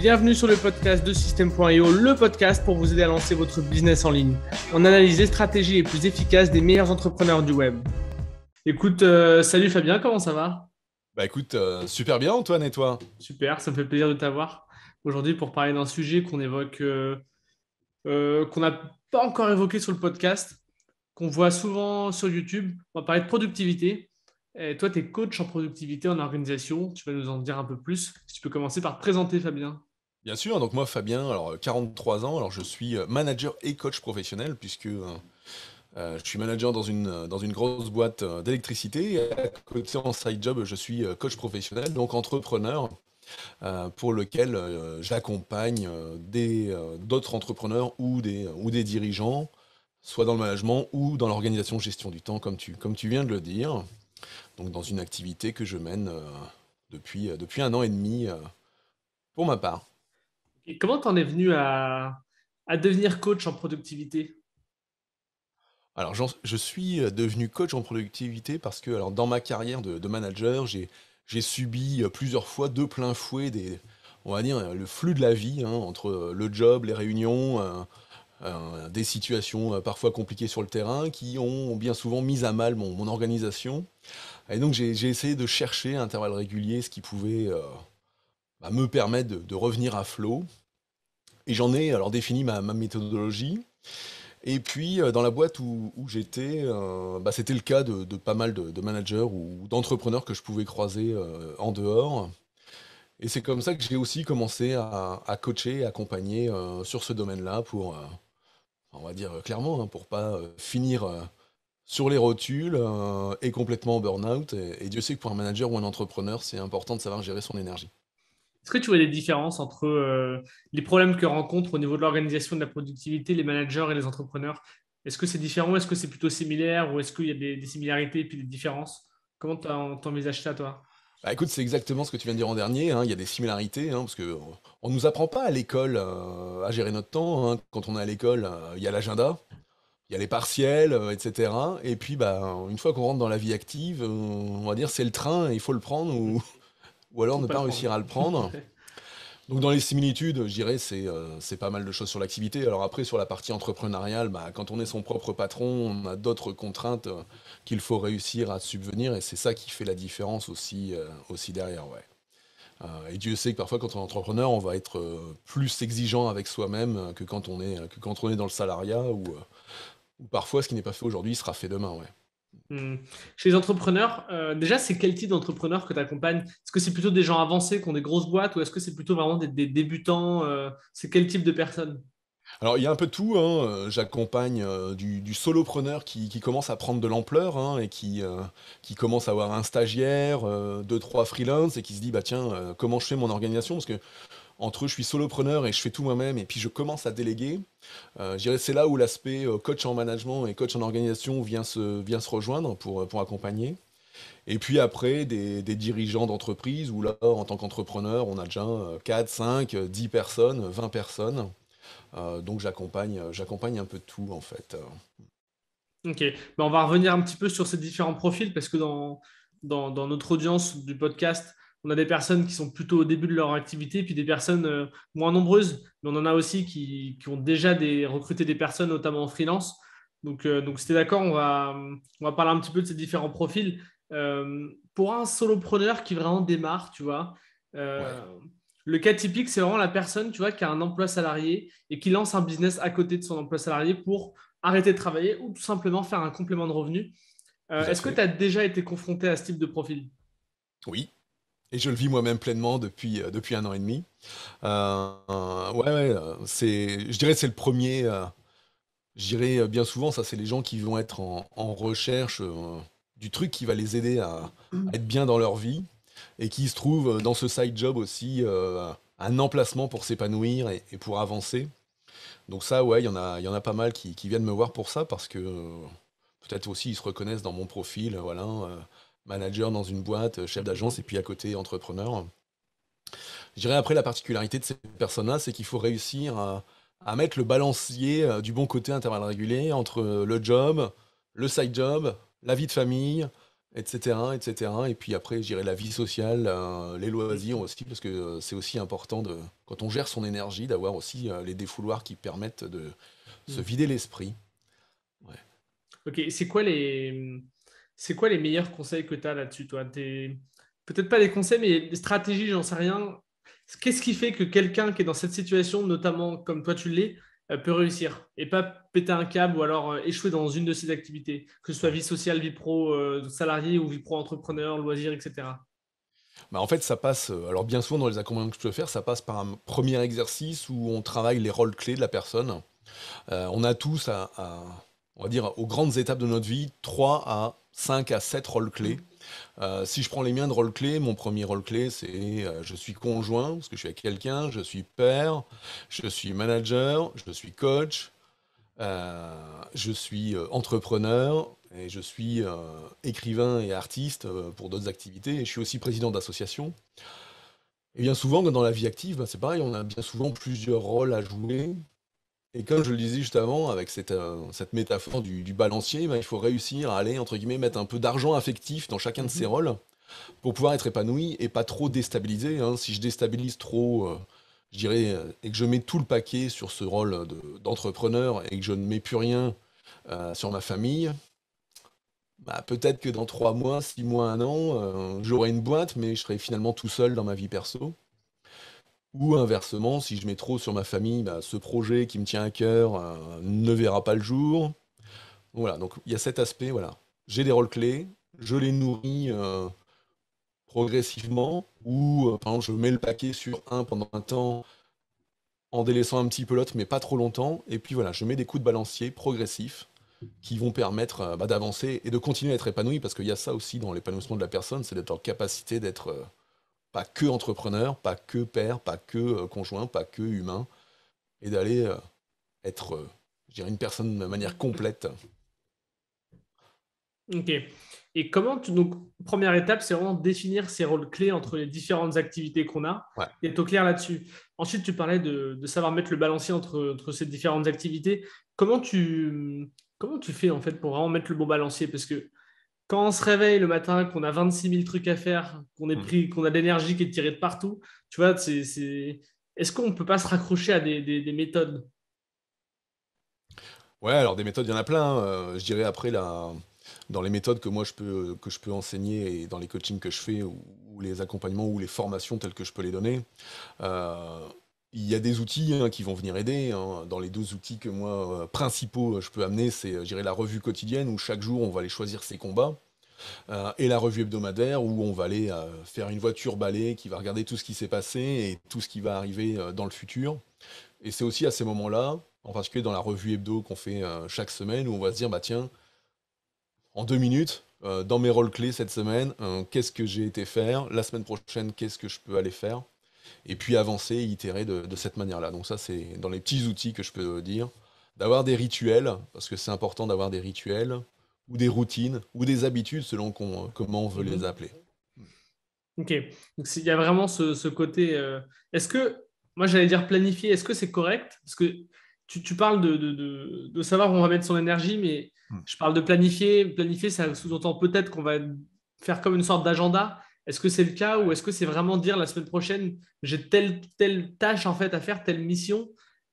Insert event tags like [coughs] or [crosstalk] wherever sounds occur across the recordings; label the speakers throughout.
Speaker 1: Bienvenue sur le podcast de System.io, le podcast pour vous aider à lancer votre business en ligne. On analyse les stratégies les plus efficaces des meilleurs entrepreneurs du web. Écoute, euh, salut Fabien, comment ça va Bah écoute, euh, super bien Antoine et toi Super, ça me fait plaisir de t'avoir aujourd'hui pour parler d'un sujet qu'on évoque, euh, qu'on n'a pas encore évoqué sur le podcast, qu'on voit souvent sur YouTube. On va parler de productivité, toi, tu es coach en productivité, en organisation. Tu vas nous en dire un peu plus. Si tu peux commencer par présenter, Fabien.
Speaker 2: Bien sûr, donc moi Fabien, alors 43 euh, ans, alors je suis euh, manager et coach professionnel puisque euh, je suis manager dans une, dans une grosse boîte d'électricité. À côté en side job, je suis coach professionnel, donc entrepreneur pour lequel j'accompagne des d'autres entrepreneurs ou des, ou des dirigeants, soit dans le management ou dans l'organisation gestion du temps, comme tu, comme tu viens de le dire. Donc dans une activité que je mène depuis, depuis un an et demi pour ma part.
Speaker 1: Et comment t'en es venu à, devenir coach en productivité
Speaker 2: Alors, je suis devenu coach en productivité parce que, alors, dans ma carrière de, manager, j'ai subi plusieurs fois de plein fouet des, on va dire, le flux de la vie, hein, entre le job, les réunions, euh, euh, des situations euh, parfois compliquées sur le terrain qui ont bien souvent mis à mal mon, organisation. Et donc j'ai essayé de chercher à intervalles réguliers ce qui pouvait bah, me permet de, revenir à flot. Et j'en ai alors défini ma, méthodologie. Et puis, euh, dans la boîte où, j'étais, euh, bah, c'était le cas de, pas mal de, managers ou d'entrepreneurs que je pouvais croiser euh, en dehors. Et c'est comme ça que j'ai aussi commencé à, coacher, accompagner sur ce domaine-là pour, on va dire clairement, hein, pour pas finir sur les rotules et complètement en burn-out. Et, et Dieu sait que pour un manager ou un entrepreneur, c'est important de savoir gérer son énergie.
Speaker 1: Est-ce que tu vois des différences entre euh, les problèmes que rencontrent au niveau de l'organisation de la productivité les managers et les entrepreneurs Est-ce que c'est différent Est-ce que c'est plutôt similaire Ou est-ce qu'il y a des, similarités et puis des différences Comment envisages ça, toi
Speaker 2: bah écoute, c'est exactement ce que tu viens de dire en dernier. Hein. Il y a des similarités, hein, parce que on nous apprend pas à l'école euh, à gérer notre temps. Hein. Quand on est à l'école, euh, il y a l'agenda, il y a les partiels, etc. Et puis, bah, une fois qu'on rentre dans la vie active, on va dire c'est le train, il faut le prendre ou, ou alors ne pas, réussir à le prendre. [laughs] Donc dans les similitudes, je dirais, euh, c'est pas mal de choses sur l'activité. Alors après, sur la partie entrepreneuriale, bah, quand on est son propre patron, on a d'autres contraintes euh, qu'il faut réussir à subvenir, et c'est ça qui fait la différence aussi, euh, aussi derrière. Ouais. et Dieu sait que parfois, quand on est entrepreneur, on va être plus exigeant avec soi-même que, quand on est, que quand on est dans le salariat, ou parfois, ce qui n'est pas fait aujourd'hui sera fait demain.
Speaker 1: Hmm. Chez les entrepreneurs, euh, déjà, c'est quel type d'entrepreneurs que tu accompagnes Est-ce que c'est plutôt des gens avancés qui ont des grosses boîtes ou est-ce que c'est plutôt vraiment des, débutants euh, C'est quel type de personnes
Speaker 2: alors il y a un peu de tout, hein. euh, j'accompagne du, solopreneur qui, commence à prendre de l'ampleur hein, et qui, commence à avoir un stagiaire, deux, trois freelances et qui se dit bah tiens comment je fais mon organisation parce que entre je suis solopreneur et je fais tout moi-même et puis je commence à déléguer, euh, c'est là où l'aspect euh, coach en management et coach en organisation vient se, vient se rejoindre pour, euh, pour accompagner. Et puis après, des, dirigeants d'entreprise où là, en tant qu'entrepreneur, on a déjà 4, 5, 10 personnes, 20 personnes. Euh, donc j'accompagne, un peu tout en fait.
Speaker 1: Ok, ben, on va revenir un petit peu sur ces différents profils parce que dans, dans notre audience du podcast, on a des personnes qui sont plutôt au début de leur activité, puis des personnes euh, moins nombreuses, mais on en a aussi qui, ont déjà recruté des personnes, notamment en freelance. Donc, euh, donc si tu es d'accord, on va, on va parler un petit peu de ces différents profils. Euh, pour un solopreneur qui vraiment démarre, tu vois, le cas typique, c'est vraiment la personne, tu vois, qui a un emploi salarié et qui lance un business à côté de son emploi salarié pour arrêter de travailler ou tout simplement faire un complément de revenu. Est-ce que tu as déjà été confronté à ce type de profil Oui,
Speaker 2: et je le vis moi-même pleinement depuis, euh, depuis un an et demi. Euh, ouais, euh, c'est, je dirais que c'est le premier. je dirais bien souvent, ça, c'est les gens qui vont être en, recherche du truc qui va les aider à, être bien dans leur vie et qui se trouvent dans ce side job aussi un emplacement pour s'épanouir et, pour avancer. Donc, ça, ouais, il y, en a, y en a pas mal qui, qui, viennent me voir pour ça parce que peut-être aussi ils se reconnaissent dans mon profil. Voilà manager dans une boîte, euh, chef d'agence, et puis à côté entrepreneur. Je dirais après la particularité de ces personnes-là, c'est qu'il faut réussir à, mettre le balancier euh, du bon côté intervalle régulier entre le job, le side job, la vie de famille, etc., etc. Et puis après, je dirais la vie sociale, euh, les loisirs aussi, parce que c'est aussi important de, quand on gère son énergie, d'avoir aussi les défouloirs qui permettent de se mmh. vider l'esprit.
Speaker 1: Ok, c'est quoi les c'est quoi les meilleurs conseils que tu as là-dessus, toi Peut-être pas des conseils, mais des stratégies, j'en sais rien. Qu'est-ce qui fait que quelqu'un qui est dans cette situation, notamment comme toi tu l'es, euh, peut réussir et pas péter un câble ou alors euh, échouer dans une de ses activités, que ce soit vie sociale, vie pro euh, salarié ou vie pro entrepreneur, loisir, etc.
Speaker 2: Bah, en fait, ça passe. Alors, bien souvent, dans les accompagnements que je peux faire, ça passe par un premier exercice où on travaille les rôles clés de la personne. on a tous, à, on va dire, aux grandes étapes de notre vie, trois à 5 à 7 rôles clés. Euh, si je prends les miens de rôles clés, mon premier rôle clé, c'est euh, je suis conjoint, parce que je suis avec quelqu'un, je suis père, je suis manager, je suis coach, euh, je suis entrepreneur, et je suis écrivain et artiste pour d'autres activités, et je suis aussi président d'association. Et bien souvent, dans la vie active, bah, c'est pareil, on a bien souvent plusieurs rôles à jouer, et comme je le disais juste avant, avec cette, euh, métaphore du, balancier, ben, il faut réussir à aller, entre guillemets, mettre un peu d'argent affectif dans chacun de mhm. ces rôles pour pouvoir être épanoui et pas trop déstabilisé. Hein. Si je déstabilise trop, euh, je dirais, euh, et que je mets tout le paquet sur ce rôle d'entrepreneur et que je ne mets plus rien sur ma famille, bah, peut-être que dans trois mois, six mois, un an, j'aurai une boîte, mais je serai finalement tout seul dans ma vie perso. Ou inversement, si je mets trop sur ma famille, bah, ce projet qui me tient à cœur euh, ne verra pas le jour. Voilà, donc il y a cet aspect, voilà. J'ai des rôles clés, je les nourris euh, progressivement, ou euh, je mets le paquet sur un pendant un temps, en délaissant un petit peu l'autre, mais pas trop longtemps. Et puis voilà, je mets des coups de balancier progressifs qui vont permettre bah, d'avancer et de continuer à être épanoui, parce qu'il y a ça aussi dans l'épanouissement de la personne, c'est d'être en capacité d'être pas que entrepreneur, pas que père, pas que euh, conjoint, pas que humain, et d'aller euh, être, euh, je
Speaker 1: dirais, une personne
Speaker 2: de manière complète.
Speaker 1: Ok. Et comment tu, donc, première étape, c'est vraiment définir ces rôles clés entre les différentes activités qu'on a et être au clair là-dessus. Ensuite, tu parlais de, de, savoir mettre le balancier entre, entre ces différentes activités. Comment tu, comment tu fais en fait pour vraiment mettre le bon balancier Parce que quand on se réveille le matin, qu'on a 26 000 trucs à faire, qu'on est mmh. pris, qu'on a de l'énergie qui est tirée de partout, tu vois, c'est, est... ce qu'on ne peut pas se raccrocher à des, méthodes
Speaker 2: Ouais, alors des méthodes, il y en a plein. Hein. Euh, je dirais après, la... dans les méthodes que moi je peux, que je peux enseigner et dans les coachings que je fais ou, les accompagnements ou les formations telles que je peux les donner, euh, il y a des outils hein, qui vont venir aider. Hein. Dans les deux outils que moi, euh, principaux, euh, je peux amener, c'est euh, la revue quotidienne où chaque jour on va aller choisir ses combats. et la revue hebdomadaire où on va aller faire une voiture balai qui va regarder tout ce qui s'est passé et tout ce qui va arriver dans le futur. Et c'est aussi à ces moments-là, en particulier dans la revue hebdo qu'on fait chaque semaine, où on va se dire, bah tiens, en deux minutes, dans mes rôles clés cette semaine, qu'est-ce que j'ai été faire La semaine prochaine, qu'est-ce que je peux aller faire et puis avancer itérer de, cette manière-là. Donc ça, c'est dans les petits outils que je peux dire. D'avoir des rituels, parce que c'est important d'avoir des rituels, ou des routines, ou des habitudes, selon comment on veut les mhm. appeler.
Speaker 1: Ok, donc il y a vraiment ce, côté... Euh, est-ce que, moi j'allais dire planifier, est-ce que c'est correct Parce que tu, parles de, de, savoir où on va mettre son énergie, mais hmm. je parle de planifier. Planifier, ça sous-entend peut-être qu'on va faire comme une sorte d'agenda. Est-ce que c'est le cas ou est-ce que c'est vraiment dire la semaine prochaine, j'ai telle, tâche en fait à faire, telle mission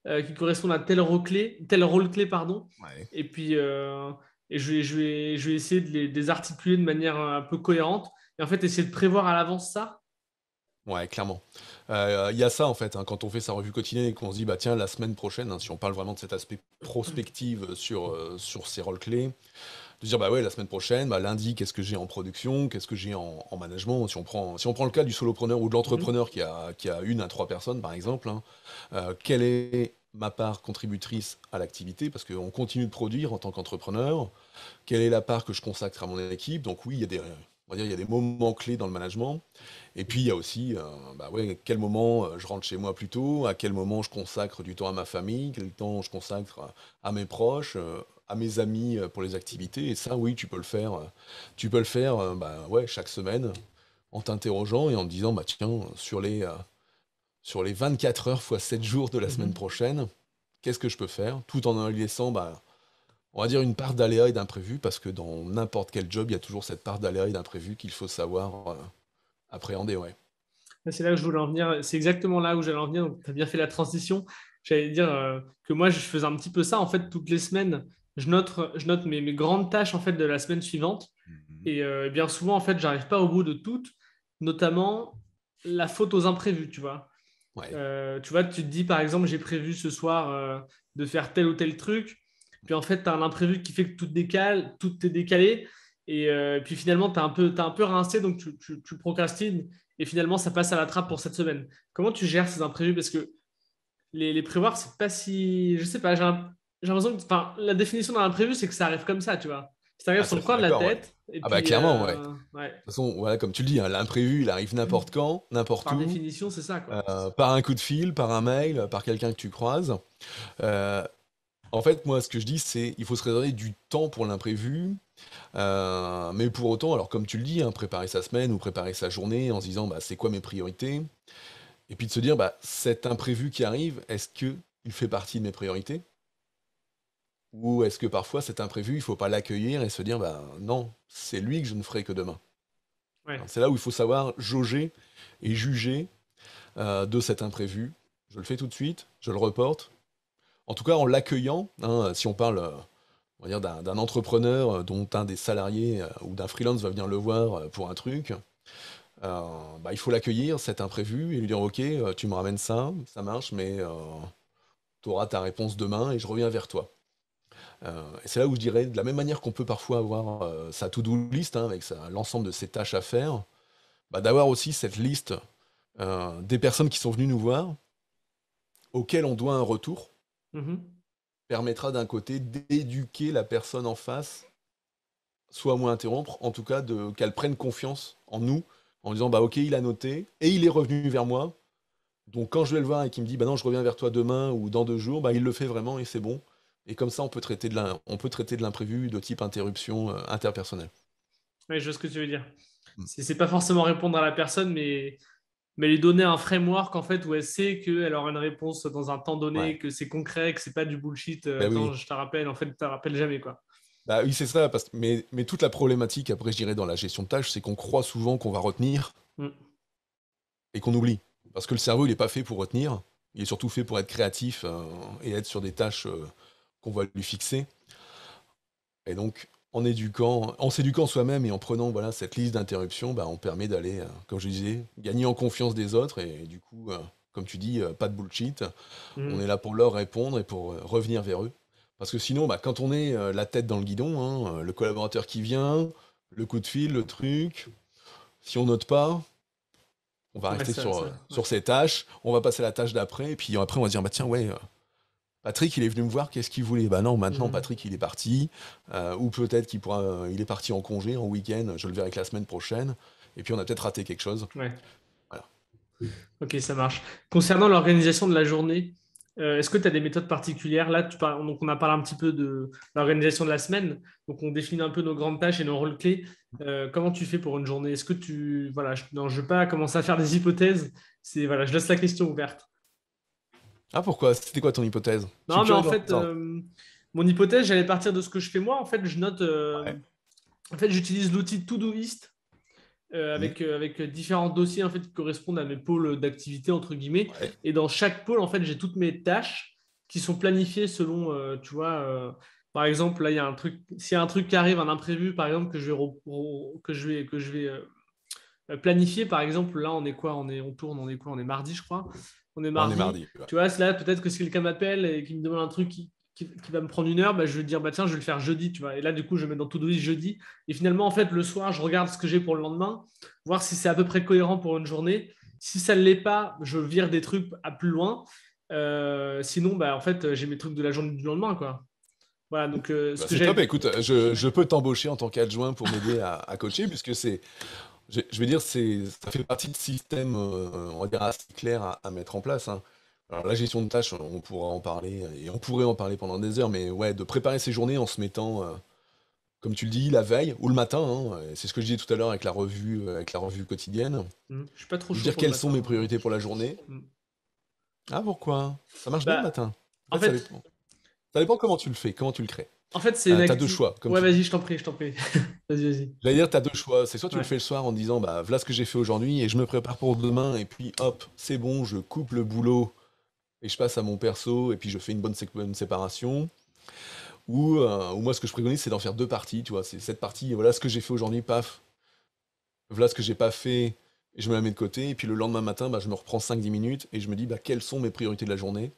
Speaker 1: euh, qui correspond à tel rôle clé, tel rôle clé pardon. Et puis euh, et je, vais, je, vais, essayer de les, articuler de manière un peu cohérente et en fait essayer de prévoir à l'avance ça.
Speaker 2: Ouais, clairement. Euh, il y a ça en fait, hein, quand on fait sa revue quotidienne et qu'on se dit, bah tiens, la semaine prochaine, hein, si on parle vraiment de cet aspect prospective sur, sur ces rôles clés, de dire bah ouais la semaine prochaine, bah, lundi qu'est-ce que j'ai en production, qu'est-ce que j'ai en, management. Si on prend si on prend le cas du solopreneur ou de l'entrepreneur qui a qui a une à trois personnes par exemple, hein, euh, quelle est ma part contributrice à l'activité parce qu'on continue de produire en tant qu'entrepreneur. Quelle est la part que je consacre à mon équipe Donc oui, il y a des il y des moments clés dans le management. Et puis, il y a aussi, euh, bah quel moment euh, je rentre chez moi plus tôt, à quel moment je consacre du temps à ma famille, quel temps je consacre à mes proches, à mes amis euh, pour les activités. Et ça, oui, tu peux le faire. Euh, tu peux le faire euh, bah, ouais, chaque semaine en t'interrogeant et en te disant, bah, tiens, sur les, sur les 24 heures fois 7 jours de la semaine mhm. prochaine, qu'est-ce que je peux faire Tout en laissant, bah, on va dire, une part d'aléa et d'imprévu, parce que dans n'importe quel job, il y a toujours cette part d'aléa et d'imprévu qu'il faut savoir appréhender. Ouais.
Speaker 1: C'est là que je voulais en venir. C'est exactement là où j'allais en venir. Tu as bien fait la transition. J'allais dire que moi, je faisais un petit peu ça, en fait, toutes les semaines je note, je note mes, mes, grandes tâches en fait de la semaine suivante. Mhm. Et euh, eh bien souvent, en fait, j'arrive pas au bout de toutes, notamment la faute aux imprévus, tu vois. Euh, tu vois, tu te dis par exemple, j'ai prévu ce soir euh, de faire tel ou tel truc. Puis en fait, tu as un imprévu qui fait que tout décale, tout est décalé. Et puis finalement, tu as, un peu, un peu rincé, donc tu, procrastines. Et finalement, ça passe à la trappe pour cette semaine. Comment tu gères ces imprévus Parce que les, les prévoir, c'est pas si. Je sais pas, j'ai l'impression que enfin, la définition d'un imprévu, c'est que ça arrive comme ça, tu vois. Ça arrive ah, sur le coin de la tête. ah, bah clairement, euh, ouais. De toute
Speaker 2: façon, voilà, comme tu le dis, hein, l'imprévu, il arrive n'importe quand, n'importe où. Par définition, c'est ça, quoi. Euh, par un coup de fil, par un mail, par quelqu'un que tu croises. Euh, en fait, moi, ce que je dis, c'est il faut se réserver du temps pour l'imprévu. mais pour autant, alors comme tu le dis, hein, préparer sa semaine ou préparer sa journée en se disant bah, c'est quoi mes priorités Et puis de se dire bah, cet imprévu qui arrive, est-ce qu'il fait partie de mes priorités ou est-ce que parfois cet imprévu, il ne faut pas l'accueillir et se dire ben, non, c'est lui que je ne ferai que demain C'est là où il faut savoir jauger et juger euh, de cet imprévu. Je le fais tout de suite, je le reporte. En tout cas, en l'accueillant, hein, si on parle euh, d'un entrepreneur euh, dont un des salariés ou d'un freelance va venir le voir pour un truc, bah, il faut l'accueillir, cet imprévu, et lui dire Ok, tu me ramènes ça, ça marche, mais tu auras ta réponse demain et je reviens vers toi. Euh, c'est là où je dirais, de la même manière qu'on peut parfois avoir euh, sa to-do list, hein, avec l'ensemble de ses tâches à faire, bah, d'avoir aussi cette liste euh, des personnes qui sont venues nous voir, auxquelles on doit un retour, mm-hmm. permettra d'un côté d'éduquer la personne en face soit moins interrompre, en tout cas de qu'elle prenne confiance en nous, en disant bah ok il a noté et il est revenu vers moi. Donc quand je vais le voir et qu'il me dit bah non je reviens vers toi demain ou dans deux jours, bah il le fait vraiment et c'est bon. Et comme ça, on peut traiter de l'imprévu de, de type interruption euh, interpersonnelle.
Speaker 1: Oui, je vois ce que tu veux dire. Mm. C'est pas forcément répondre à la personne, mais, mais lui donner un framework en fait où elle sait qu'elle aura une réponse dans un temps donné, que c'est concret, que c'est pas du bullshit. Euh, bah attends, je te rappelle, en fait, tu te rappelles jamais quoi.
Speaker 2: Bah oui, c'est ça. Mais, toute la problématique, après, je dirais, dans la gestion de tâches, c'est qu'on croit souvent qu'on va retenir mm. et qu'on oublie. Parce que le cerveau, il n'est pas fait pour retenir. Il est surtout fait pour être créatif euh, et être sur des tâches on va lui fixer. Et donc, en éduquant, en s'éduquant soi-même et en prenant voilà, cette liste d'interruptions, bah, on permet d'aller, euh, comme je disais, gagner en confiance des autres et, du coup, euh, comme tu dis, euh, pas de bullshit. Mm. On est là pour leur répondre et pour revenir vers eux. Parce que sinon, bah, quand on est la tête dans le guidon, hein, le collaborateur qui vient, le coup de fil, le truc, si on note pas, on va rester sur, ces tâches, on va passer la tâche d'après, et puis après on va dire, bah tiens, ouais, Patrick, il est venu me voir, qu'est-ce qu'il voulait Ben non, maintenant, mhm. Patrick, il est parti, euh, ou peut-être qu'il pourra, euh, il est parti en congé, en week-end, je le verrai avec la semaine prochaine, et puis on a peut-être raté quelque chose. Ouais. Voilà.
Speaker 1: Ok, ça marche. Concernant l'organisation de la journée, euh, est-ce que tu as des méthodes particulières Là, tu donc on a parlé un petit peu de l'organisation de la semaine, donc on définit un peu nos grandes tâches et nos rôles clés. comment tu fais pour une journée Est-ce que tu... Voilà, je ne veux pas commencer à faire des hypothèses, voilà, je laisse la question ouverte.
Speaker 2: Ah pourquoi C'était quoi ton hypothèse Non mais en fait,
Speaker 1: euh, mon hypothèse, j'allais partir de ce que je fais moi. En fait, je note. Euh, en fait, j'utilise l'outil Todoist euh, avec, mhm. euh, avec différents dossiers en fait qui correspondent à mes pôles d'activité entre guillemets. Et dans chaque pôle, en fait, j'ai toutes mes tâches qui sont planifiées selon, tu vois. par exemple, là, il y a un truc. S'il y a un truc qui arrive, un imprévu, par exemple, que je vais que je que je vais planifier, par exemple, là, on est quoi On est, on tourne, on est quoi On est mardi, je crois on est mardi. Tu vois, là, peut-être que si quelqu'un m'appelle et qu'il me demande un truc qui, va me prendre une heure, bah, je vais dire, bah, tiens, je vais le faire jeudi, tu vois. Et là, du coup, je mets dans tout suite jeudi. Et finalement, en fait, le soir, je regarde ce que j'ai pour le lendemain, voir si c'est à peu près cohérent pour une journée. Si ça ne l'est pas, je vire des trucs à plus loin. Euh, sinon, bah, en fait, j'ai mes trucs de la journée du lendemain, quoi. Voilà, donc euh, bah, top,
Speaker 2: écoute, je, peux t'embaucher en tant qu'adjoint pour m'aider à, coacher, puisque c'est je, vais dire, c'est, ça fait partie de système, euh, on va dire, assez clair à, mettre en place. Hein. Alors la gestion de tâches, on pourra en parler, et on pourrait en parler pendant des heures, mais ouais, de préparer ses journées en se mettant, euh, comme tu le dis, la veille ou le matin, hein, c'est ce que je disais tout à l'heure avec la revue, euh, avec la revue quotidienne.
Speaker 1: Mmh. je suis pas trop Dire quelles sont
Speaker 2: mes priorités pour la journée.
Speaker 1: Mmh. Ah pourquoi
Speaker 2: Ça marche bah, bien le matin. En, ça dépend comment tu le fais, comment tu le crées. En fait, c'est. Ah, t'as deux choix. ouais, vas-y,
Speaker 1: je t'en prie, je t'en prie. [laughs] vas-y,
Speaker 2: vas-y. t'as deux choix. C'est soit tu le fais le soir en disant, bah, voilà ce que j'ai fait aujourd'hui et je me prépare pour demain, et puis hop, c'est bon, je coupe le boulot et je passe à mon perso, et puis je fais une bonne séparation. Ou, euh, ou, moi, ce que je préconise, c'est d'en faire deux parties, tu vois. C'est cette partie, voilà ce que j'ai fait aujourd'hui, paf. Voilà ce que j'ai pas fait, et je me la mets de côté. Et puis le lendemain matin, bah, je me reprends 5-10 minutes et je me dis, bah, quelles sont mes priorités de la journée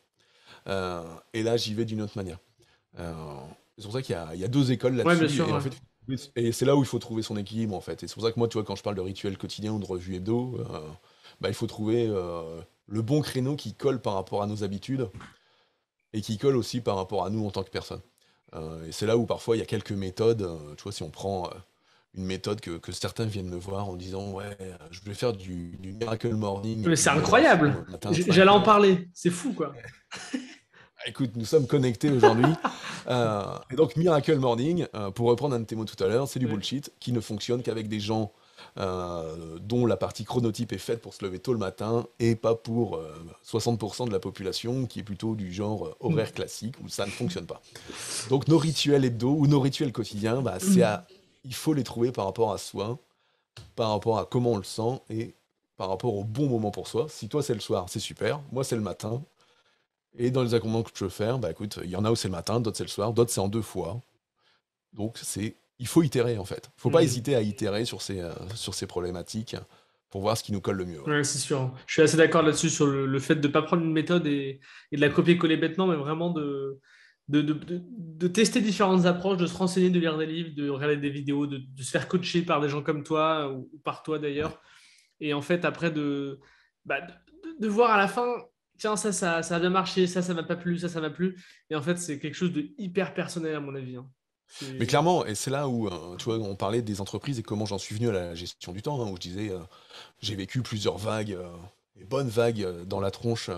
Speaker 2: euh, Et là, j'y vais d'une autre manière. Euh, c'est pour ça qu'il y, a deux écoles là-dessus. et, c'est là où il faut trouver son équilibre en fait. Et c'est pour ça que moi, tu vois, quand je parle de rituel quotidien ou de revue hebdo, euh, bah, il faut trouver euh, le bon créneau qui colle par rapport à nos habitudes et qui colle aussi par rapport à nous en tant que personne. Euh, et c'est là où parfois il y a quelques méthodes. tu vois, si on prend une méthode que, certains viennent me voir en disant ouais, je vais faire du, du miracle morning. c'est incroyable. J'allais en parler. C'est fou quoi. [laughs] Écoute, nous sommes connectés aujourd'hui. [laughs] Euh, et donc, Miracle Morning, euh, pour reprendre un de tes mots tout à l'heure, c'est du bullshit qui ne fonctionne qu'avec des gens euh, dont la partie chronotype est faite pour se lever tôt le matin et pas pour 60% de la population qui est plutôt du genre horaire mm. classique où ça ne fonctionne pas. Donc nos rituels hebdo ou nos rituels quotidiens, bah, mm. il faut les trouver par rapport à soi, par rapport à comment on le sent et par rapport au bon moment pour soi. Si toi c'est le soir, c'est super. Moi c'est le matin. Et dans les accompagnements que je veux faire, bah écoute, il y en a où c'est le matin, d'autres c'est le soir, d'autres c'est en deux fois. Donc c'est, il faut itérer en fait. Il faut pas mm. hésiter à itérer sur ces, euh, sur ces problématiques pour voir ce qui nous colle le mieux.
Speaker 1: Hein. Ouais, c'est sûr. Je suis assez d'accord là-dessus sur le, fait de ne pas prendre une méthode et, de la copier-coller bêtement, mais vraiment de, de, de, tester différentes approches, de se renseigner, de lire des livres, de regarder des vidéos, de, se faire coacher par des gens comme toi ou, par toi d'ailleurs. Et en fait, après, de, bah, de, voir à la fin tiens, ça, ça, a bien marché, ça, ça m'a pas plu, ça, ça m'a plus. » Et en fait, c'est quelque chose de hyper personnel, à mon avis. Hein. Mais
Speaker 2: clairement, et c'est là où, euh, tu vois, on parlait des entreprises et comment j'en suis venu à la gestion du temps, hein, où je disais, euh, j'ai vécu plusieurs vagues, euh, bonnes vagues dans la tronche,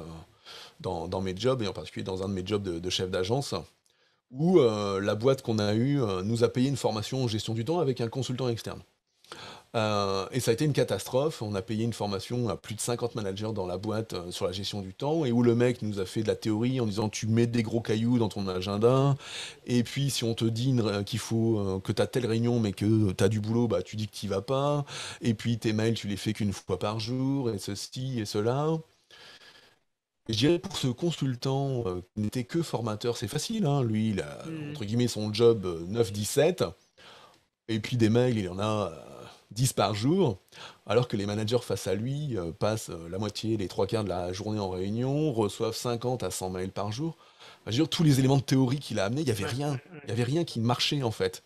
Speaker 2: dans, mes jobs, et en particulier dans un de mes jobs de, de chef d'agence, où la boîte qu'on a eue nous a payé une formation en gestion du temps avec un consultant externe. Euh, et ça a été une catastrophe. On a payé une formation à plus de 50 managers dans la boîte euh, sur la gestion du temps, et où le mec nous a fait de la théorie en disant tu mets des gros cailloux dans ton agenda, et puis si on te dit qu'il faut euh, que tu as telle réunion mais que tu as du boulot, bah, tu dis que tu vas pas, et puis tes mails tu les fais qu'une fois par jour, et ceci et cela. Je dirais pour ce consultant qui n'était que formateur, c'est facile, hein. lui il a hmm. entre guillemets son job 9-17, et puis des mails il y en a 10 par jour, alors que les managers face à lui euh, passent euh, la moitié, les trois quarts de la journée en réunion, reçoivent 50 à 100 mails par jour. Je dire, tous les éléments de théorie qu'il a amenés, il n'y avait rien. Il n'y avait rien qui marchait en fait.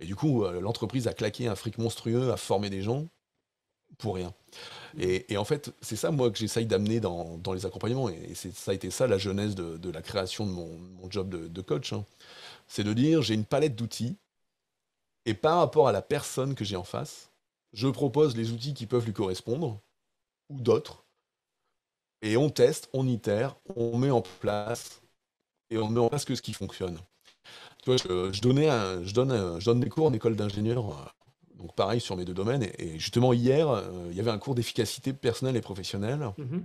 Speaker 2: Et du coup, euh, l'entreprise a claqué un fric monstrueux a formé des gens pour rien. Et, en fait, c'est ça, moi, que j'essaye d'amener dans, les accompagnements. Et, ça a été ça, la jeunesse de, la création de mon, job de, coach. Hein. C'est de dire, j'ai une palette d'outils, et par rapport à la personne que j'ai en face, je propose les outils qui peuvent lui correspondre, ou d'autres, et on teste, on itère, on met en place, et on met en place que ce qui fonctionne. Tu vois, je, donnais je, donne je donne des cours en école d'ingénieur, euh, donc pareil sur mes deux domaines, et, justement hier, euh, il y avait un cours d'efficacité personnelle et professionnelle. Mhm.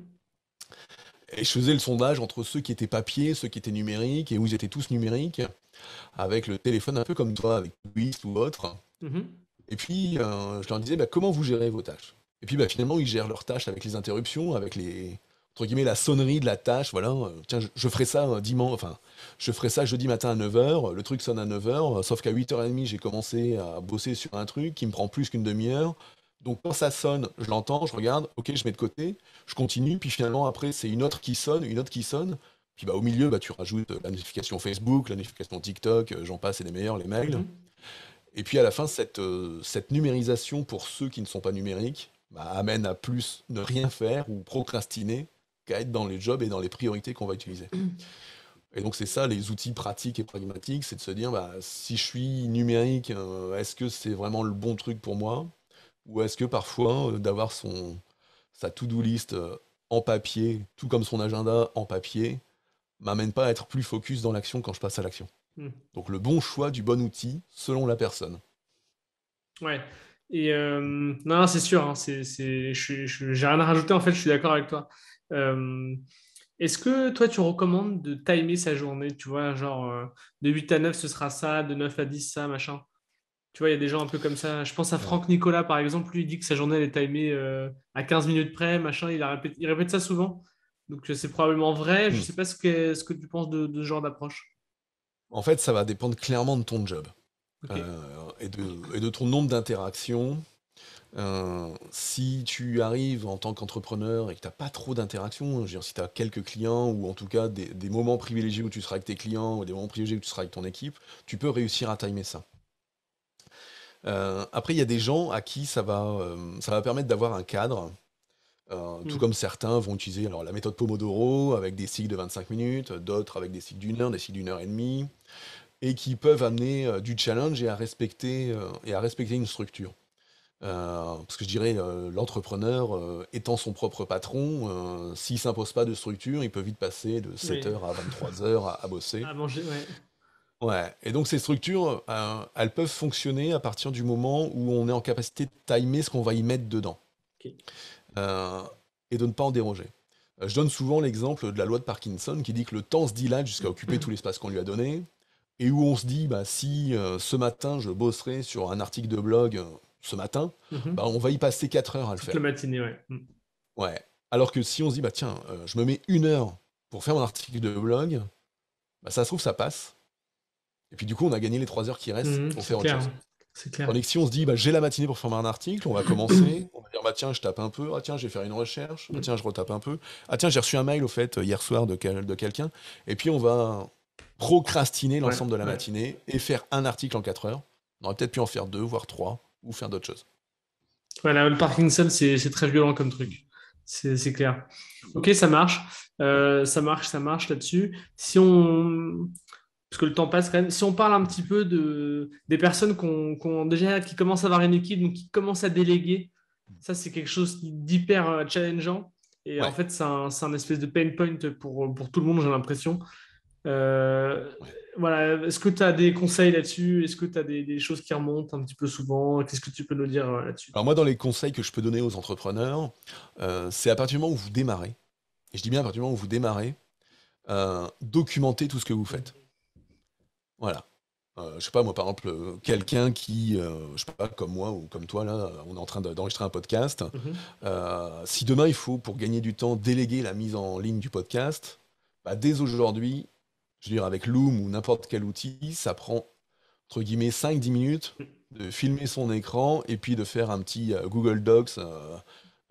Speaker 2: Et je faisais le sondage entre ceux qui étaient papier, ceux qui étaient numériques, et où ils étaient tous numériques, avec le téléphone un peu comme toi, avec Twist ou autre. Mhm. Et puis, euh, je leur disais, bah, comment vous gérez vos tâches Et puis, bah, finalement, ils gèrent leurs tâches avec les interruptions, avec les entre guillemets la sonnerie de la tâche. Voilà, euh, tiens, je, ferai ça euh, dimanche, enfin, je ferai ça jeudi matin à 9h. Le truc sonne à 9h, sauf qu'à 8h30, j'ai commencé à bosser sur un truc qui me prend plus qu'une demi-heure. Donc, quand ça sonne, je l'entends, je regarde, ok, je mets de côté, je continue, puis finalement, après, c'est une autre qui sonne, une autre qui sonne. Puis bah, au milieu, tu rajoutes la notification Facebook, la notification TikTok, j'en passe et les meilleurs, les mails. Mmh. Et puis à la fin, cette, euh, cette numérisation pour ceux qui ne sont pas numériques bah, amène à plus ne rien faire ou procrastiner qu'à être dans les jobs et dans les priorités qu'on va utiliser. [clears throat] Et donc c'est ça les outils pratiques et pragmatiques, c'est de se dire bah, si je suis numérique, euh, est-ce que c'est vraiment le bon truc pour moi Ou est-ce que parfois euh, d'avoir son sa to-do list en papier, tout comme son agenda en papier, m'amène pas à être plus focus dans l'action quand je passe à l'action. Hmm. Donc le bon choix du bon outil selon la personne.
Speaker 1: Ouais. Et euh, non, c'est sûr. Hein, c'est, j'ai rien à rajouter. En fait, je suis d'accord avec toi. Euh, est-ce que toi, tu recommandes de timer sa journée Tu vois, genre euh, de 8 à 9, ce sera ça, de 9 à 10, ça, machin. Tu vois, il y a des gens un peu comme ça. Je pense à Franck Nicolas, par exemple. Lui, il dit que sa journée, elle est timée à 15 minutes près, machin. Il, il répète ça souvent. Donc, c'est probablement vrai. Je ne hmm. sais pas ce que, ce que tu penses de ce genre d'approche.
Speaker 2: En fait, ça va dépendre clairement de ton job euh, et, de, ton nombre d'interactions. Euh, si tu arrives en tant qu'entrepreneur et que tu n'as pas trop d'interactions, si tu as quelques clients ou en tout cas des, moments privilégiés où tu seras avec tes clients ou des moments privilégiés où tu seras avec ton équipe, tu peux réussir à timer ça. Euh, après, il y a des gens à qui ça va, ça va permettre d'avoir un cadre euh, tout hmm. comme certains vont utiliser alors, la méthode Pomodoro avec des cycles de 25 minutes, d'autres avec des cycles d'une heure, des cycles d'une heure et demie, et qui peuvent amener euh, du challenge et à respecter, euh, et à respecter une structure. parce que je dirais, l'entrepreneur étant son propre patron, s'il ne s'impose pas de structure, il peut vite passer de 7h à 23h à, bosser. À manger, ouais. Ouais, et donc ces structures, elles peuvent fonctionner à partir du moment où on est en capacité de timer ce qu'on va y mettre dedans. Ok. Euh, et de ne pas en déroger. Euh, je donne souvent l'exemple de la loi de Parkinson qui dit que le temps se dilate jusqu'à occuper [clears throat] tout l'espace qu'on lui a donné, et où on se dit, bah, si euh, ce matin je bosserai sur un article de blog ce matin, mhm. bah, on va y passer 4 heures à le faire. La matinée, ouais. Mm. Ouais. Alors que si on se dit, bah, tiens, je me mets une heure pour faire mon article de blog, bah, ça se trouve, ça passe. Et puis du coup, on a gagné les 3 heures qui restent On mhm, fait pour faire autre chose. Hein. C'est clair. on se dit, bah, j'ai la matinée pour faire un article, on va commencer. [coughs] on va dire, bah, tiens, je tape un peu. Ah, tiens, je vais faire une recherche. Ah, tiens, je retape un peu. Ah, tiens, j'ai reçu un mail, au fait, hier soir de, de quelqu'un. Et puis, on va procrastiner l'ensemble de la matinée et faire un article en 4 heures. On aurait peut-être pu en faire deux, voire trois, ou faire d'autres choses.
Speaker 1: Voilà, le Parkinson, c'est très violent comme truc. C'est clair. Ok, ça marche. Euh, ça marche, ça marche là-dessus. Si on, parce que le temps passe quand même. Si on parle un petit peu de, des personnes qu'on déjà, qui commencent à avoir une équipe, donc qui commencent à déléguer, ça c'est quelque chose d'hyper euh, challengeant. Et en fait, c'est un, espèce de pain point pour, pour tout le monde, j'ai l'impression. Euh, voilà, est-ce que tu as des conseils là-dessus Est-ce que tu as des, choses qui remontent un petit peu souvent Qu'est-ce que tu peux nous dire euh, là-dessus Alors moi,
Speaker 2: dans les conseils que je peux donner aux entrepreneurs, c'est à partir du moment où vous démarrez, et je dis bien à partir du moment où vous démarrez, euh, documenter tout ce que vous faites. Voilà. Je euh, je sais pas, moi, par exemple, euh, quelqu'un qui, euh, je sais pas, comme moi ou comme toi, là, on est en train d'enregistrer un podcast. Mhm. si demain, il faut, pour gagner du temps, déléguer la mise en ligne du podcast, bah, dès aujourd'hui, je veux dire, avec Loom ou n'importe quel outil, ça prend, entre guillemets, 5-10 minutes de filmer son écran et puis de faire un petit Google Docs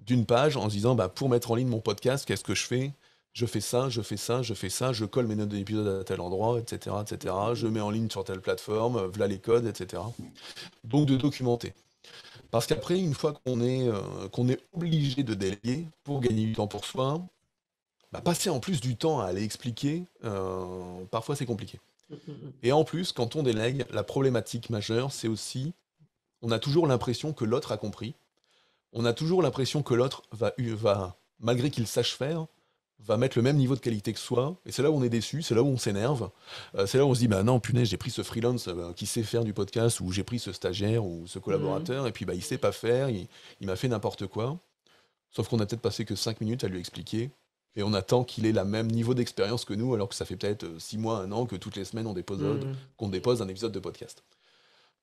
Speaker 2: d'une page en se disant, bah, pour mettre en ligne mon podcast, qu'est-ce que je fais je fais ça, je fais ça, je fais ça, je colle mes notes d'épisode à tel endroit, etc., etc. Je mets en ligne sur telle plateforme, voilà les codes, etc. Donc de documenter. Parce qu'après, une fois qu'on est, euh, qu'on est obligé de délier pour gagner du temps pour soi, bah, passer en plus du temps à aller expliquer, euh, parfois c'est compliqué. [laughs] Et en plus, quand on délègue, la problématique majeure, c'est aussi, on a toujours l'impression que l'autre a compris. On a toujours l'impression que l'autre va, malgré qu'il sache faire, va mettre le même niveau de qualité que soi, et c'est là où on est déçu, c'est là où on s'énerve, euh, c'est là où on se dit, bah non, punaise, j'ai pris ce freelance euh, qui sait faire du podcast, ou j'ai pris ce stagiaire ou ce collaborateur, mhm. et puis bah, il sait pas faire, il, m'a fait n'importe quoi. Sauf qu'on a peut-être passé que 5 minutes à lui expliquer, et on attend qu'il ait le même niveau d'expérience que nous, alors que ça fait peut-être 6 euh, mois, 1 an que toutes les semaines on dépose, mhm. dépose un épisode de podcast.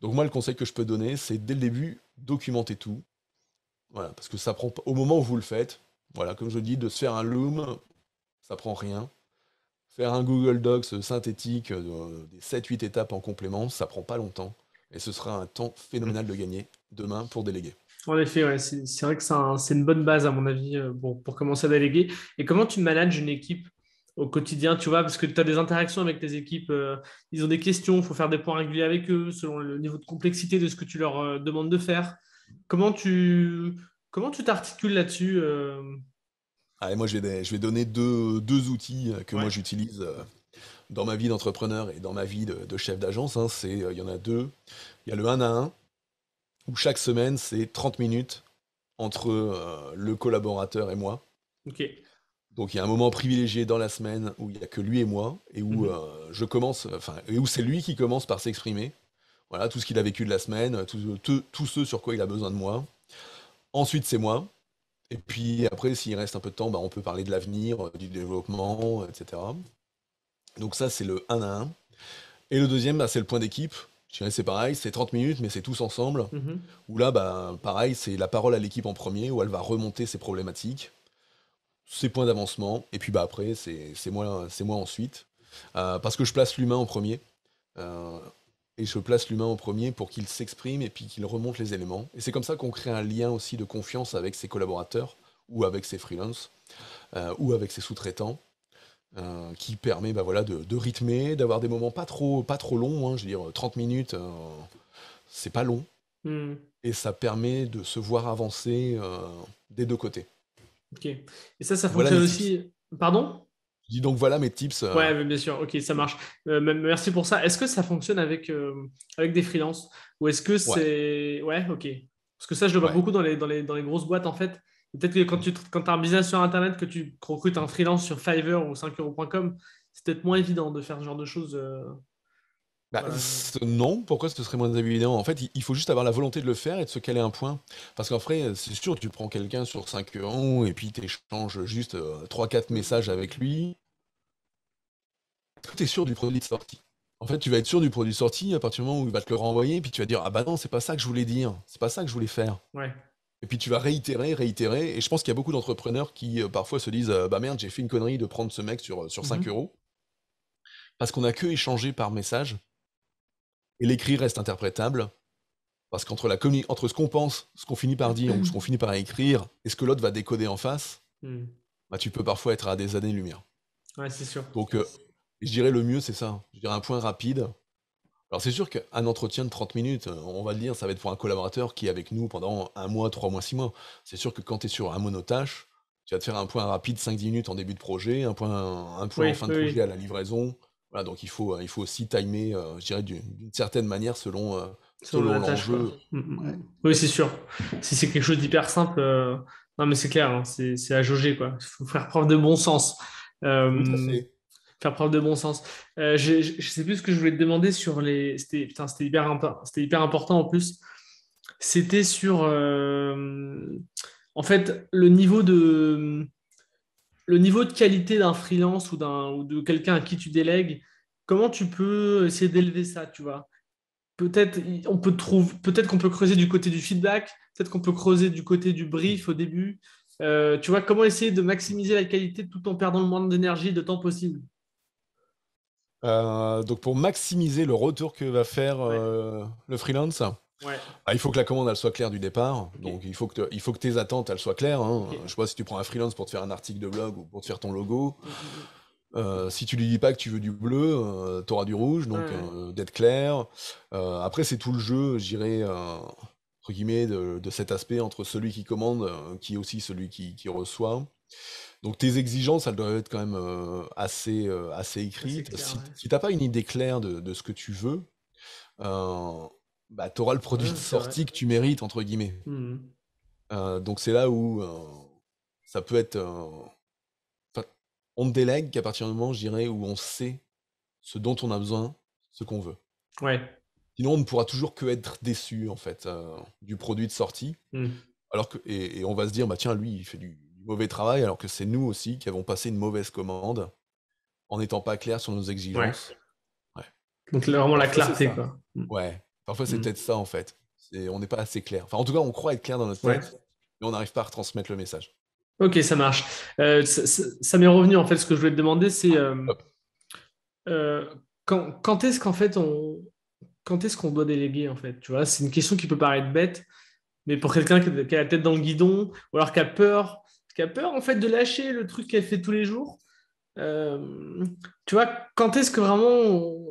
Speaker 2: Donc moi, le conseil que je peux donner, c'est dès le début, documenter tout. Voilà, parce que ça prend, au moment où vous le faites, voilà, comme je dis, de se faire un loom, ça prend rien. Faire un Google Docs synthétique, euh, des 7-8 étapes en complément, ça prend pas longtemps. Et ce sera un temps phénoménal de gagner demain pour déléguer.
Speaker 1: En effet, c'est vrai que c'est une bonne base, à mon avis, euh, pour, commencer à déléguer. Et comment tu manages une équipe au quotidien, tu vois, parce que tu as des interactions avec tes équipes, euh, ils ont des questions, il faut faire des points réguliers avec eux selon le niveau de complexité de ce que tu leur demandes de faire. Comment tu, Comment tu t'articules là-dessus euh?
Speaker 2: ah, moi, je vais, je vais donner deux, outils euh, que moi j'utilise euh, dans ma vie d'entrepreneur et dans ma vie de, chef d'agence. Hein. c'est, il y en a deux. Il y a le 1 à 1, où chaque semaine, c'est 30 minutes entre le collaborateur et moi. Ok. Donc il y a un moment privilégié dans la semaine où il n'y a que lui et moi, et où mhm. je commence, enfin, et où c'est lui qui commence par s'exprimer. Voilà, tout ce qu'il a vécu de la semaine, tout, ce sur quoi il a besoin de moi. Ensuite, c'est moi. Et puis après, s'il reste un peu de temps, bah, on peut parler de l'avenir, euh, du développement, euh, etc. Donc ça, c'est le 1 à 1. Et le deuxième, bah, c'est le point d'équipe. Je dirais c'est pareil, c'est 30 minutes, mais c'est tous ensemble. Mhm. Où là, bah, pareil, c'est la parole à l'équipe en premier, où elle va remonter ses problématiques, ses points d'avancement. Et puis bah, après, c'est moi, moi ensuite. Euh, parce que je place l'humain en premier et je place l'humain en premier pour qu'il s'exprime et puis qu'il remonte les éléments. Et c'est comme ça qu'on crée un lien aussi de confiance avec ses collaborateurs ou avec ses freelances euh, ou avec ses sous-traitants. Euh, qui permet bah voilà, de, rythmer, d'avoir des moments pas trop, pas trop longs, hein, je veux dire 30 minutes, euh, c'est pas long. Hmm. Et ça permet de se voir avancer des deux côtés.
Speaker 1: Ok. Et ça, ça fonctionne aussi. Pardon
Speaker 2: dis donc voilà mes tips. Oui, euh.
Speaker 1: Ouais, bien sûr, ok, ça marche. Euh, merci pour ça. Est-ce que ça fonctionne avec, euh, avec des freelances Ou est-ce que c'est. Ouais. ok. Parce que ça, je le vois beaucoup dans les, dans, les, grosses boîtes en fait. Peut-être que quand tu quand as un business sur Internet, que tu recrutes un freelance sur Fiverr ou 5euros.com, c'est peut-être moins évident de faire ce genre de choses.
Speaker 2: Bah, non, pourquoi ce serait moins évident En fait, il faut juste avoir la volonté de le faire et de se caler un point. Parce qu'en vrai, c'est sûr, tu prends quelqu'un sur 5 euros et puis tu échanges juste 3-4 euh, messages avec lui. Tu es sûr du produit de sortie. En fait, tu vas être sûr du produit sorti à partir du moment où il va te le renvoyer, puis tu vas dire Ah bah non, c'est pas ça que je voulais dire, c'est pas ça que je voulais faire. Et puis tu vas réitérer, réitérer. Et je pense qu'il y a beaucoup d'entrepreneurs qui euh, parfois se disent euh, Bah merde, j'ai fait une connerie de prendre ce mec sur, sur 5 mm-hmm. euros. Parce qu'on a que échangé par message. Et l'écrit reste interprétable, parce qu'entre la entre ce qu'on pense, ce qu'on finit par dire, ou ce qu'on finit par écrire, et ce que l'autre va décoder en face, hmm. bah, tu peux parfois être à des années-lumière. Ouais, c'est sûr. Donc, euh, je dirais le mieux, c'est ça. Je dirais un point rapide. Alors, c'est sûr qu'un entretien de 30 minutes, on va le dire, ça va être pour un collaborateur qui est avec nous pendant un mois, trois mois, six mois. C'est sûr que quand tu es sur un monotache, tu vas te faire un point rapide 5-10 minutes en début de projet, un point, un point en fin de projet à la livraison, donc il faut, euh, il faut aussi timer, euh, je dirais, d'une certaine manière selon, euh, l'enjeu. Mm,
Speaker 1: mm. Oui, c'est sûr. Si c'est quelque chose d'hyper simple, non, mais c'est clair, hein, c'est à jauger. Il faut faire preuve de bon sens. faire preuve de bon sens. je ne sais plus ce que je voulais te demander sur les. C'était hyper, hyper important en plus. C'était sur. En fait, le niveau de le niveau de qualité d'un freelance ou, ou de quelqu'un à qui tu délègues, comment tu peux essayer d'élever ça, tu vois Peut-être on peut trouver, peut-être qu'on peut creuser du côté du feedback, peut-être qu'on peut creuser du côté du brief au début. Euh, tu vois, comment essayer de maximiser la qualité tout en perdant le moins d'énergie et de temps possible
Speaker 2: euh, Donc pour maximiser le retour que va faire euh, le freelance ah, il faut que la commande elle soit claire du départ. Donc il faut que il faut que tes attentes elles soient claires. Hein. Je sais pas si tu prends un freelance pour te faire un article de blog ou pour te faire ton logo. Euh, si tu lui dis pas que tu veux du bleu, euh, tu auras du rouge, donc euh, d'être clair. après, c'est tout le jeu, j'irai entre guillemets, de, cet aspect entre celui qui commande, qui est aussi celui qui, reçoit. Donc tes exigences, elles doivent être quand même assez, assez écrites. si, tu pas une idée claire de, ce que tu veux, bah, tu auras le produit de sortie que tu mérites, entre guillemets. Mmh. Euh, donc c'est là où euh, ça peut être... Euh, on on délègue qu'à partir du moment, je dirais, où on sait ce dont on a besoin, ce qu'on veut. Ouais. Sinon, on ne pourra toujours que être déçu, en fait, du produit de sortie. Mmh. Alors que, et, on va se dire, bah, tiens, lui, il fait du, mauvais travail, alors que c'est nous aussi qui avons passé une mauvaise commande en n'étant pas clair sur nos exigences.
Speaker 1: Donc vraiment la clarté, quoi.
Speaker 2: Mmh. Ouais. Parfois, c'est mm. peut-être ça, en fait. on n'est pas assez clair. Enfin, en tout cas, on croit être clair dans notre tête, mais on n'arrive pas à retransmettre le message.
Speaker 1: Ok, ça marche.
Speaker 2: Euh, ça,
Speaker 1: m'est revenu, en fait, ce que je voulais te demander, c'est euh, euh, quand, est-ce qu'en fait, on, quand est-ce qu'on doit déléguer, en fait Tu vois, c'est une question qui peut paraître bête, mais pour quelqu'un qui, a la tête dans le guidon, ou alors qui a peur, qui a peur, en fait, de lâcher le truc qu'elle fait tous les jours, tu vois, quand est-ce que vraiment...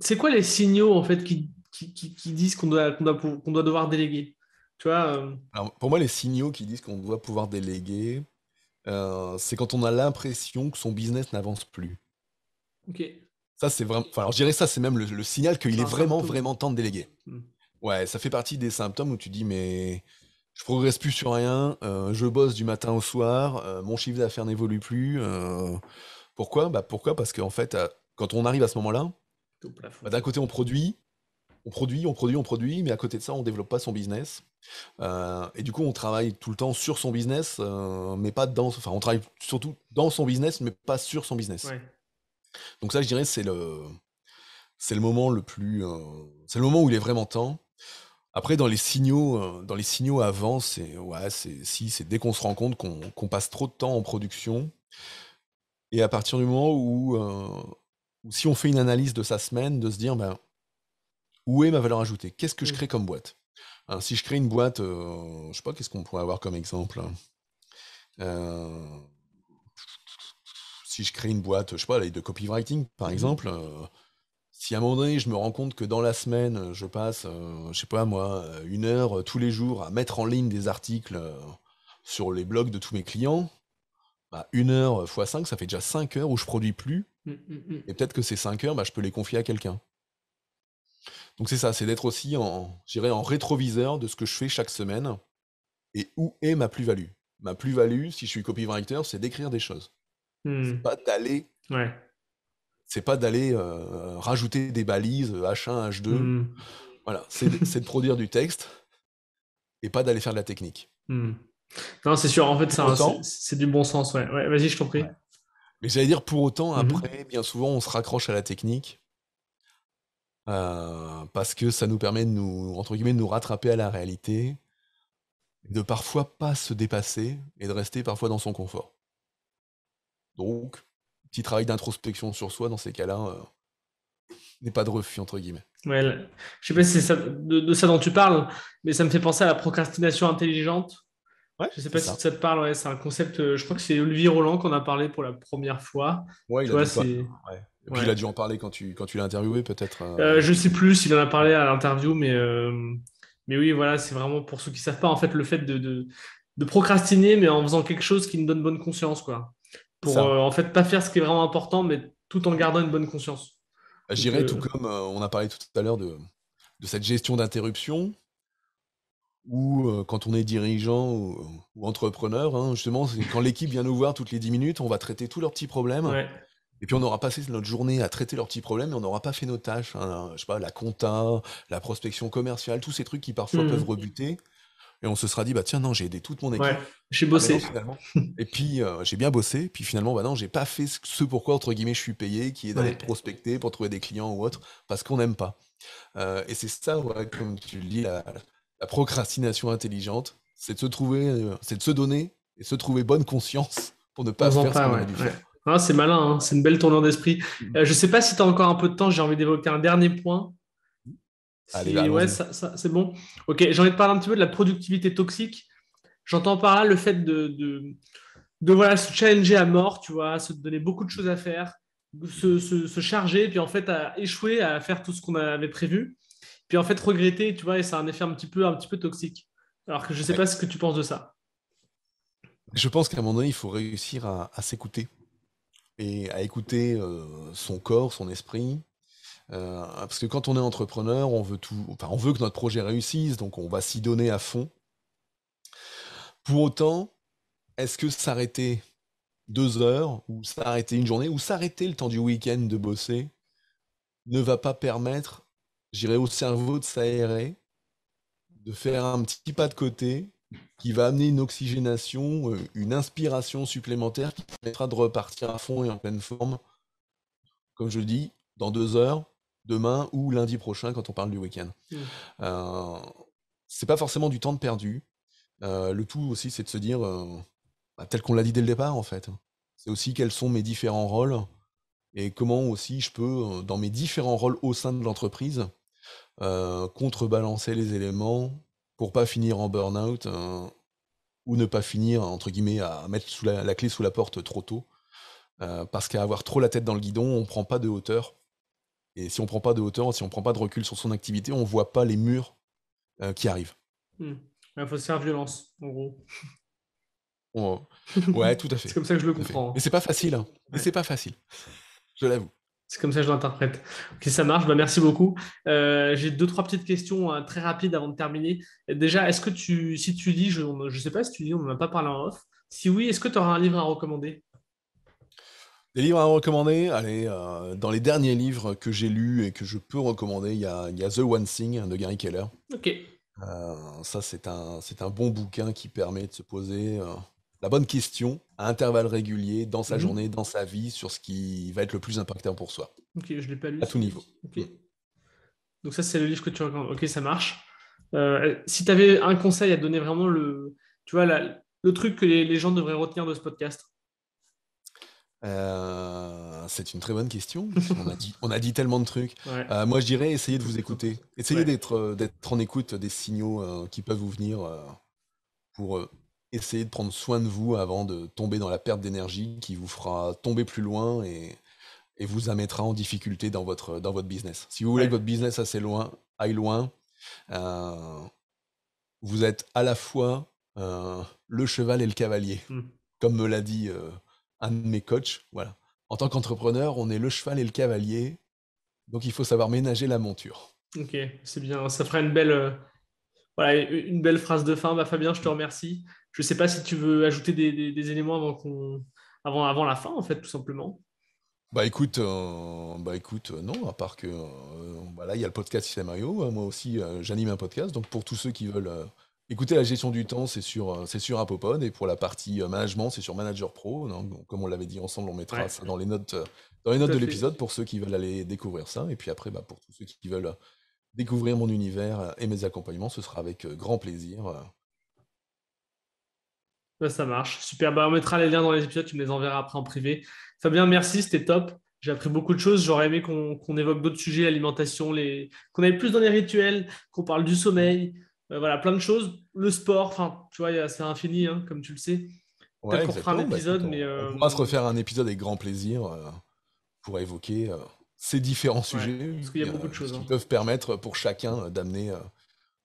Speaker 1: C'est quoi les signaux, en fait, qui, qui, disent qu'on doit, qu'on doit, devoir déléguer tu vois, euh, Alors, Pour
Speaker 2: moi, les signaux qui disent qu'on doit pouvoir déléguer, euh, c'est quand on a l'impression que son business n'avance plus. Ok. Ça, c'est vraiment. Enfin, je dirais ça, c'est même le, signal qu'il est vraiment, vraiment temps de déléguer. Hmm. Ouais, ça fait partie des symptômes où tu dis, mais je progresse plus sur rien, euh, je bosse du matin au soir, mon chiffre d'affaires n'évolue plus. Pourquoi bah, Pourquoi Parce qu'en fait, quand on arrive à ce moment-là, bah, d'un côté, on produit, on produit, on produit, on produit, mais à côté de ça, on développe pas son business. Euh, et du coup, on travaille tout le temps sur son business, euh, mais pas dans. Enfin, on travaille surtout dans son business, mais pas sur son business. Donc ça, je dirais, c'est le, c'est le moment le plus, euh, c'est le moment où il est vraiment temps. Après, dans les signaux, dans les signaux avant, c'est ouais, c'est si, c'est dès qu'on se rend compte qu'on passe trop de temps en production, et à partir du moment où, où si on fait une analyse de sa semaine, de se dire ben où est ma valeur ajoutée Qu'est-ce que je mmh. crée comme boîte Si je crée une boîte, je euh, je sais pas, qu'est-ce qu'on pourrait avoir comme exemple hein? euh, Si je crée une boîte, je sais pas, de copywriting, par mmh. exemple, euh, si à un moment donné, je me rends compte que dans la semaine, je passe, je sais pas moi, une heure tous les jours à mettre en ligne des articles sur les blogs de tous mes clients, bah, une heure x 5, ça fait déjà cinq heures où je produis plus. Mmh, et peut-être que ces cinq heures, bah, je peux les confier à quelqu'un. Donc c'est ça, c'est d'être aussi en, en rétroviseur de ce que je fais chaque semaine et où est ma plus-value. Ma plus-value, si je suis copywriter, c'est d'écrire des choses. Hmm. C'est pas d'aller. C'est pas d'aller euh, rajouter des balises H1, euh, H2. Hmm. Voilà, c'est de produire du texte et pas d'aller faire de la technique.
Speaker 1: Hmm. Non, c'est sûr. En fait, c'est du bon sens. Vas-y, je t'en Mais
Speaker 2: j'allais dire, pour autant, mm-hmm. après, bien souvent, on se raccroche à la technique euh, parce que ça nous permet de nous, entre nous rattraper à la réalité, de parfois pas se dépasser et de rester parfois dans son confort. Donc, petit travail d'introspection sur soi dans ces cas-là euh, n'est pas de refus, entre guillemets.
Speaker 1: Ouais, je sais pas si c'est de, ça dont tu parles, mais ça me fait penser à la procrastination intelligente. Ouais, je sais pas si ça. te parle, c'est un concept, euh, je crois que c'est Olivier Roland qu'on a parlé pour la première fois. il a Ouais. Et il a
Speaker 2: dû en parler quand tu, l'as interviewé, peut-être. Je hein. euh, je sais plus
Speaker 1: s'il en a parlé à l'interview, euh, mais, oui, voilà, c'est vraiment pour ceux qui savent pas, en fait, le fait de, procrastiner, mais en faisant quelque chose qui nous donne bonne conscience, quoi. Pour euh, en fait pas faire ce qui est vraiment important, mais tout en gardant une bonne conscience.
Speaker 2: Je tout comme on a parlé tout à l'heure de, cette gestion d'interruption, ou quand on est dirigeant ou, entrepreneur, hein, justement, quand l'équipe vient nous voir toutes les 10 minutes, on va traiter tous leurs petits problèmes. Et puis on aura passé notre journée à traiter leurs petits problèmes et on n'aura pas fait nos tâches. Hein, je sais pas, la compta, la prospection commerciale, tous ces trucs qui parfois mmh. peuvent rebuter. Et on se sera dit, bah tiens, non, j'ai aidé toute mon équipe. Ouais, j'ai ah, bossé. et puis euh, j'ai bien bossé. Puis finalement, bah non, j'ai pas fait ce pourquoi, entre guillemets, je suis payé, qui est d'aller prospecter pour trouver des clients ou autre, parce qu'on n'aime pas. Euh, et c'est ça, comme tu le dis, la, procrastination intelligente, c'est de se trouver, euh, c'est de se donner et se trouver bonne conscience pour ne pas faire
Speaker 1: ah, c'est malin, hein. c'est une belle tournure d'esprit. Mhm. Euh, je ne sais pas si tu as encore un peu de temps, j'ai envie d'évoquer un dernier point. c'est bon. Ok, j'ai envie de parler un petit peu de la productivité toxique. J'entends par là le fait de, de, voilà, se challenger à mort, tu vois, se donner beaucoup de choses à faire, se, charger, puis en fait à échouer à faire tout ce qu'on avait prévu, puis en fait regretter, tu vois, et ça a un effet un petit peu, un petit peu toxique. Alors que je ne sais pas ce que tu penses de ça.
Speaker 2: Je pense qu'à un moment donné, il faut réussir à s'écouter et à écouter euh, son corps, son esprit. Euh, parce que quand on est entrepreneur, on veut tout, on veut que notre projet réussisse, donc on va s'y donner à fond. Pour autant, est-ce que s'arrêter deux heures, ou s'arrêter une journée, ou s'arrêter le temps du week-end de bosser, ne va pas permettre, j'irai au cerveau de s'aérer, de faire un petit pas de côté qui va amener une oxygénation, euh, une inspiration supplémentaire qui permettra de repartir à fond et en pleine forme, comme je dis, dans deux heures, demain ou lundi prochain quand on parle du week-end. Mmh. Euh, c'est pas forcément du temps perdu. Euh, le tout aussi, c'est de se dire, euh, bah, tel qu'on l'a dit dès le départ, en fait. C'est aussi quels sont mes différents rôles et comment aussi je peux, dans mes différents rôles au sein de l'entreprise, contrebalancer les éléments pour pas finir en burn-out euh, ou ne pas finir, entre guillemets, à mettre la, clé sous la porte trop tôt. Euh, parce qu'à avoir trop la tête dans le guidon, on ne prend pas de hauteur. Et si on ne prend pas de hauteur, si on ne prend pas de recul sur son activité, on ne voit pas les murs euh, qui arrivent.
Speaker 1: Hmm. Il faut se faire violence, en gros. Ouais, tout à fait. [laughs] c'est comme ça que je le comprends. Hein. Mais Et c'est pas facile. Hein. c'est pas facile. Je l'avoue. C'est comme ça que je l'interprète. Ok, ça marche. Bah, merci beaucoup. Euh, j'ai deux, trois petites questions hein, très rapides avant de terminer. Déjà, est-ce que tu, si tu lis, je ne sais pas si tu lis, on ne a pas parlé en off. Si oui, est-ce que tu auras un livre à recommander
Speaker 2: Des livres à recommander, allez, euh, dans les derniers livres que j'ai lus et que je peux recommander, il y a, The One Thing de Gary Keller. Ok. Euh, ça, c'est un, un bon bouquin qui permet de se poser, la bonne question à intervalles réguliers dans sa mhm. journée, dans sa vie, sur ce qui va être le plus impactant pour soi.
Speaker 1: Ok, je l'ai pas lu. À tout niveau. Mm. Donc ça, c'est le livre que tu recommandes. Ok, ça marche. Euh, si tu avais un conseil à donner vraiment le, tu vois, le truc que les, gens devraient retenir de ce podcast
Speaker 2: euh, c'est une très bonne question. [laughs] On a dit, tellement de trucs. Euh, moi, je dirais essayez de vous écouter. Essayez d'être en écoute des signaux qui peuvent vous venir pour essayez de prendre soin de vous avant de tomber dans la perte d'énergie qui vous fera tomber plus loin et, et vous amènera en difficulté dans votre, dans votre business. Si vous voulez que votre business assez loin, aille loin, euh, vous êtes à la fois euh, le cheval et le cavalier, hmm. comme me l'a dit euh, un de mes coachs. Voilà. En tant qu'entrepreneur, on est le cheval et le cavalier, donc il faut savoir ménager la monture.
Speaker 1: Ok, c'est bien. Ça fera une belle, voilà, une belle phrase de fin. Bah, Fabien, je te remercie. Je ne sais pas si tu veux ajouter des, éléments avant, la fin, en fait, tout simplement.
Speaker 2: Bah écoute, euh, bah écoute, euh, non, à part que voilà, euh, bah, là, il y a le podcast Système Mario. moi aussi, j'anime un podcast. Donc pour tous ceux qui veulent écouter la gestion du temps, c'est sur, c'est sur Et pour la partie management, c'est sur Manager Pro. comme on l'avait dit ensemble, on mettra ça dans les notes, dans les notes de l'épisode pour ceux qui veulent aller découvrir ça. Et puis après, bah, pour tous ceux qui veulent découvrir mon univers et mes accompagnements, ce sera avec grand plaisir
Speaker 1: ça marche. Super. Bah, on mettra les liens dans les épisodes, tu me les enverras après en privé. Fabien, merci, c'était top. J'ai appris beaucoup de choses. J'aurais aimé qu'on évoque d'autres sujets, l'alimentation, les... qu'on aille plus dans les rituels, qu'on parle du sommeil, euh, voilà, plein de choses. Le sport, enfin, tu vois, c'est infini, hein, comme tu le sais. on bah, mais. On euh, pourra se
Speaker 2: refaire un épisode avec grand plaisir euh, pour évoquer ces différents sujets. Parce qu'il y a beaucoup de choses. Qui hein. peuvent permettre pour chacun d'amener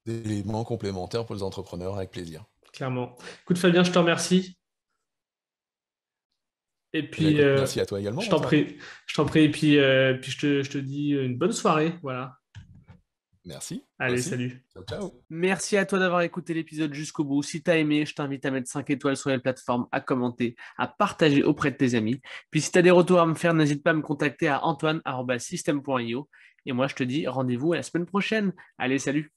Speaker 2: des éléments complémentaires pour les entrepreneurs avec plaisir clairement.
Speaker 1: Écoute, Fabien, je te remercie. Et puis, bah, euh, merci à toi également. Je t'en prie. Je t'en prie. Et puis, euh, puis je, te, dis une bonne soirée. Voilà. Merci. Allez, salut. Ciao, ciao. Merci à toi d'avoir écouté l'épisode jusqu'au bout. Si tu as aimé, je t'invite à mettre 5 étoiles sur les plateformes, à commenter, à partager auprès de tes amis. Puis si tu as des retours à me faire, n'hésite pas à me contacter à antoine.system.io. Et moi, je te dis rendez-vous à la semaine prochaine. Allez, salut.